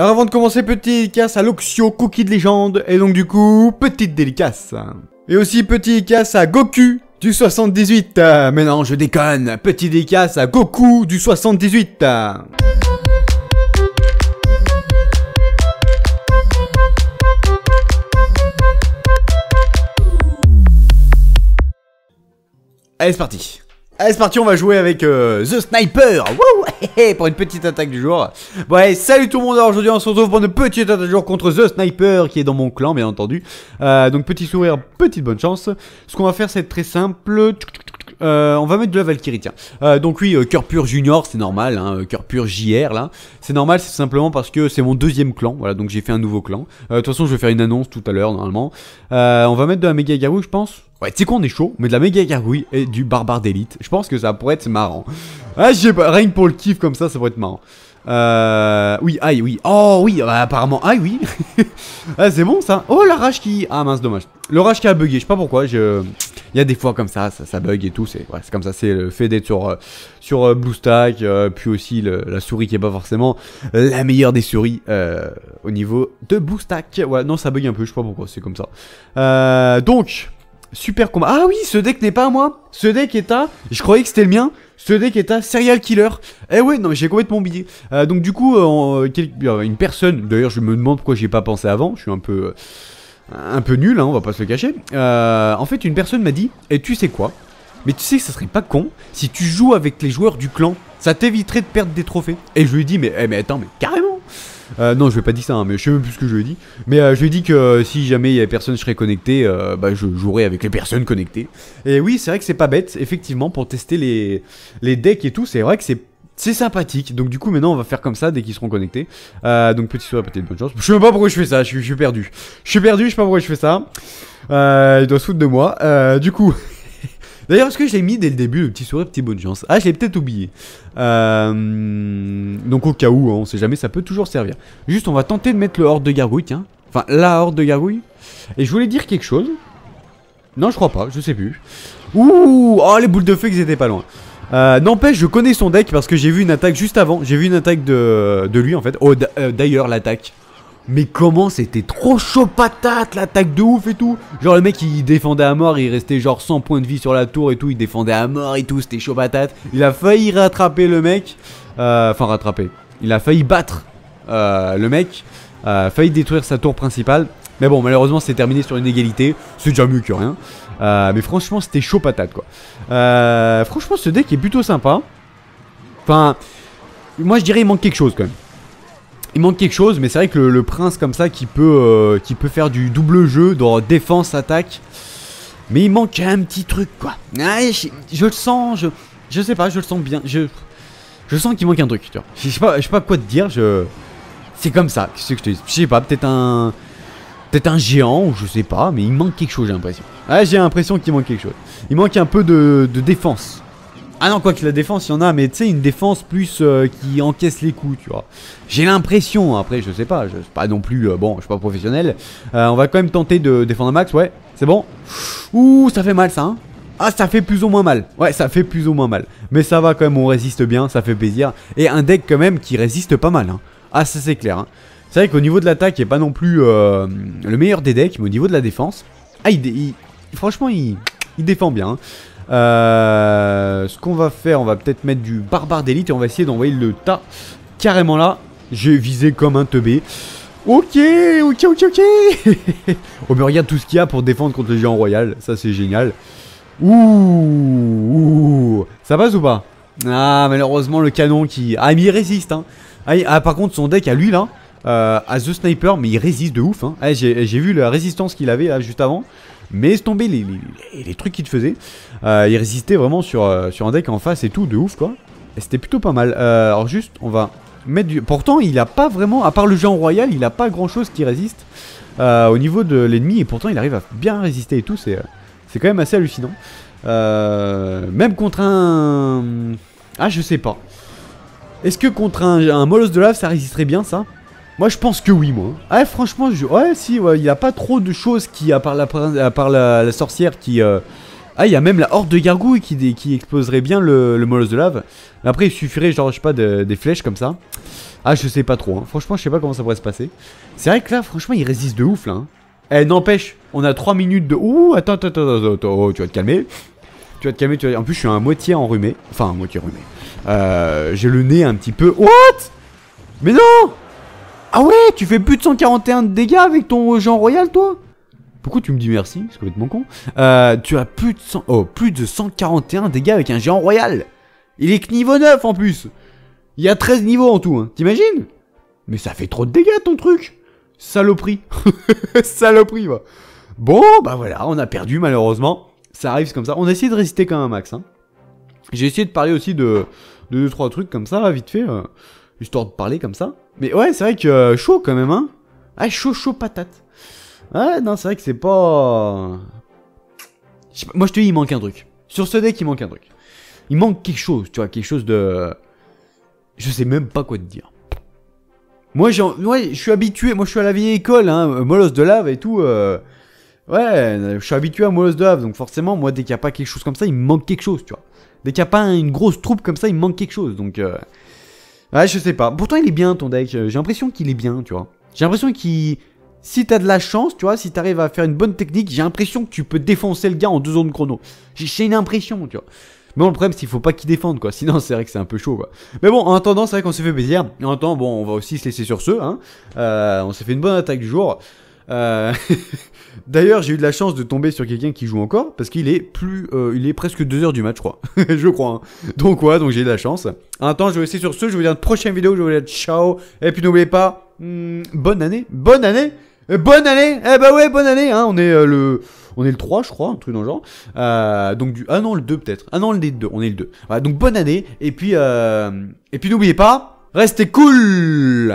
Alors avant de commencer, petit casse à l'Oxio Cookie de légende, et donc du coup, petite dédicace. Et aussi petit casse à Goku du 78. mais non, je déconne, petit dédicace à Goku du 78. Allez, c'est parti Allez, c'est parti, on va jouer avec euh, The Sniper Wouh Pour une petite attaque du jour. Bon, allez, salut tout le monde, aujourd'hui on se retrouve pour une petite attaque du jour contre The Sniper qui est dans mon clan, bien entendu. Euh, donc, petit sourire, petite bonne chance. Ce qu'on va faire, c'est très simple. Euh, on va mettre de la Valkyrie, tiens. donc oui, euh, Cœur Pur Junior, c'est normal, hein, Cœur Pur JR, là. C'est normal, c'est simplement parce que c'est mon deuxième clan, voilà, donc j'ai fait un nouveau clan. De toute façon, je vais faire une annonce tout à l'heure, normalement. on va mettre de la Mega Garou, je pense. Ouais, tu sais on est chaud, mais de la méga gargouille et du barbare d'élite. Je pense que ça pourrait être marrant. Ah, je sais pas, rien pour le kiff comme ça, ça pourrait être marrant. Euh. Oui, aïe, oui. Oh, oui, euh, apparemment, aïe, oui. ah, c'est bon ça. Oh, la rage qui. Ah, mince, dommage. Le rage qui a bugué, je sais pas pourquoi. Je... Il y a des fois comme ça, ça, bug et tout. C'est ouais, comme ça, c'est le fait d'être sur, euh, sur euh, BlueStack. puis aussi la souris qui est pas forcément la meilleure des souris au niveau de BlueStack. Ouais, non, ça bug un peu, je sais pas pourquoi, c'est comme ça. donc super combat. Ah oui, ce deck n'est pas à moi. Ce deck est à. Je croyais que c'était le mien. Ce deck est à Serial Killer. Eh ouais, non, mais j'ai complètement oublié. Euh, donc du coup, euh, euh, euh, une personne. D'ailleurs, je me demande pourquoi j'y ai pas pensé avant. Je suis un peu. Un peu nul, hein, on va pas se le cacher. en fait, une personne m'a dit Et eh, tu sais quoi Mais tu sais que ça serait pas con si tu joues avec les joueurs du clan. Ça t'éviterait de perdre des trophées. Et je lui ai dit Mais, eh, mais attends, mais carrément euh, non, je vais pas dire ça, hein, mais je sais même plus ce que je lui ai dit. Mais euh, je lui ai dit que euh, si jamais il y avait personne, je serais connecté, bah, je jouerais avec les personnes connectées. Et oui, c'est vrai que c'est pas bête, effectivement, pour tester les, les decks et tout, c'est vrai que c'est c'est sympathique. Donc du coup maintenant on va faire comme ça dès qu'ils seront connectés. donc petit soir peut-être bonne chance. Je sais même pas pourquoi je fais ça, je, suis perdu. Je suis perdu, je sais pas pourquoi je fais ça. Euh, il doit se foutre de moi. du coup, D'ailleurs, est-ce que je l'ai mis dès le début, le petit sourire, petit bonne chance Ah, je l'ai peut-être oublié. Euh, donc au cas où, hein, on sait jamais, ça peut toujours servir. Juste, on va tenter de mettre le horde de gargouille, tiens. Enfin, la horde de garouille. Et je voulais dire quelque chose. Non, je crois pas, je sais plus. Ouh Oh, les boules de feu, ils étaient pas loin. Euh, n'empêche, je connais son deck parce que j'ai vu une attaque juste avant. J'ai vu une attaque de, de lui, en fait. Oh, euh, d'ailleurs, l'attaque. Mais comment c'était trop chaud patate l'attaque de ouf et tout Genre le mec il défendait à mort, il restait genre 100 points de vie sur la tour et tout, il défendait à mort et tout, c'était chaud patate. Il a failli rattraper le mec, euh, enfin rattraper, il a failli battre euh, le mec, euh, failli détruire sa tour principale. Mais bon malheureusement c'est terminé sur une égalité, c'est déjà mieux que rien. mais franchement c'était chaud patate quoi. franchement ce deck est plutôt sympa. Enfin, moi je dirais il manque quelque chose quand même il manque quelque chose, mais c'est vrai que le, prince comme ça qui peut, euh, qui peut faire du double jeu dans défense, attaque. Mais il manque un petit truc quoi. je, le sens, je, je sais pas, je le sens bien. Je, je sens qu'il manque un truc, tu vois. Je sais pas, sais pas quoi te dire, je. C'est comme ça, ce que je te dis Je sais pas, peut-être un. Peut-être un géant, ou je sais pas, mais il manque quelque chose, j'ai l'impression. Ah, j'ai l'impression qu'il manque quelque chose. Il manque un peu de défense. Ah non, quoi que la défense, il y en a, mais tu sais, une défense plus euh, qui encaisse les coups, tu vois. J'ai l'impression, après, je sais pas, je pas non plus, euh, bon, je suis pas professionnel. Euh, on va quand même tenter de défendre un max, ouais, c'est bon. Ouh, ça fait mal ça, hein. Ah, ça fait plus ou moins mal. Ouais, ça fait plus ou moins mal. Mais ça va quand même, on résiste bien, ça fait plaisir. Et un deck quand même qui résiste pas mal, hein. Ah, ça c'est clair, hein. C'est vrai qu'au niveau de l'attaque, il est pas non plus le meilleur des decks, mais au niveau de la défense, ah, il, franchement, il, il défend bien. Euh euh, ce qu'on va faire, on va peut-être mettre du barbare d'élite et on va essayer d'envoyer le tas carrément là. J'ai visé comme un teubé. Ok, ok, ok, ok On oh, me regarde tout ce qu'il y a pour défendre contre le géant royal, ça c'est génial. Ouh, Ça passe ou pas Ah malheureusement le canon qui... Ah mais il résiste hein ah, ah par contre son deck à lui là, euh, à The Sniper, mais il résiste de ouf hein. ah, J'ai vu la résistance qu'il avait juste avant mais tomber les, les, trucs qu'il te faisait. Euh, il résistait vraiment sur, euh, sur un deck en face et tout, de ouf quoi. Et c'était plutôt pas mal. Euh, alors juste, on va mettre du... Pourtant, il a pas vraiment, à part le géant royal, il a pas grand chose qui résiste au niveau de l'ennemi. Et pourtant, il arrive à bien résister et tout, c'est quand même assez hallucinant. même contre un... Ah, je sais pas. Est-ce que contre un, un molosse de lave, ça résisterait bien ça moi, je pense que oui, moi. Ouais, franchement, je... ouais, si, il y n'y a pas trop de choses qui, à part la, la, sorcière qui... Euh, ah, il y a même la horde de gargouilles qui, qui exploserait bien le, le molosse de lave. après, il suffirait, genre, je sais pas, de, des flèches comme ça. Ah, je sais pas trop. Hein. Franchement, je sais pas comment ça pourrait se passer. C'est vrai que là, franchement, il résiste de ouf, là. Hein. Eh, n'empêche, on a 3 minutes de... Ouh, attends, attends, attends, attends, oh, tu vas te calmer. Tu vas te calmer, tu vas... En plus, je suis à moitié enrhumé. Enfin, à moitié enrhumé. Euh, J'ai le nez un petit peu... What Mais non ah ouais, tu fais plus de 141 de dégâts avec ton euh, géant Royal, toi pourquoi tu me dis merci C'est mon con. Euh, tu as plus de, oh, plus de 141 dégâts avec un géant royal. Il est que niveau 9 en plus. Il y a 13 niveaux en tout, hein. t'imagines Mais ça fait trop de dégâts ton truc. Saloperie. Saloperie, va. Bon, bah voilà, on a perdu malheureusement. Ça arrive comme ça. On a essayé de résister quand même, Max. Hein. J'ai essayé de parler aussi de, 2-3 trucs comme ça, vite fait. Euh histoire de parler comme ça. Mais ouais, c'est vrai que euh, chaud quand même, hein. Ah, chaud, chaud, patate. Ouais, non, c'est vrai que c'est euh, pas... Moi, je te dis, il manque un truc. Sur ce deck, il manque un truc. Il manque quelque chose, tu vois, quelque chose de... Je sais même pas quoi te dire. Moi, j'ai, ouais, je suis habitué, moi, je suis à la vieille école, hein, euh, Molos de lave et tout. Ouais, je suis habitué à Molos de lave, donc forcément, moi, dès qu'il n'y a pas quelque chose comme ça, il manque quelque chose, tu vois. Dès qu'il n'y a pas une grosse troupe comme ça, il manque quelque chose, donc... Ouais, je sais pas. Pourtant, il est bien ton deck. J'ai l'impression qu'il est bien, tu vois. J'ai l'impression qu'il. Si t'as de la chance, tu vois, si t'arrives à faire une bonne technique, j'ai l'impression que tu peux défoncer le gars en deux zones chrono. J'ai une impression, tu vois. Mais bon, le problème, c'est qu'il faut pas qu'il défende, quoi. Sinon, c'est vrai que c'est un peu chaud, quoi. Mais bon, en attendant, c'est vrai qu'on s'est fait plaisir. En attendant, bon, on va aussi se laisser sur ce, hein. Euh, on s'est fait une bonne attaque du jour. Euh, d'ailleurs, j'ai eu de la chance de tomber sur quelqu'un qui joue encore, parce qu'il est plus, euh, il est presque 2 heures du match, je crois. je crois. Hein. Donc ouais, donc j'ai eu de la chance. En attendant, je vais rester sur ce. Je vous dis à une prochaine vidéo. Je vous dis ciao. Et puis n'oubliez pas, hmm, bonne année, bonne année, euh, bonne année. Eh bah ouais, bonne année. Hein. On est le, on est le 3, je crois, un truc dans le genre. donc du, ah non le 2 peut-être. Ah non le 2, on est le 2. donc bonne année. Et puis, et puis n'oubliez pas, restez cool.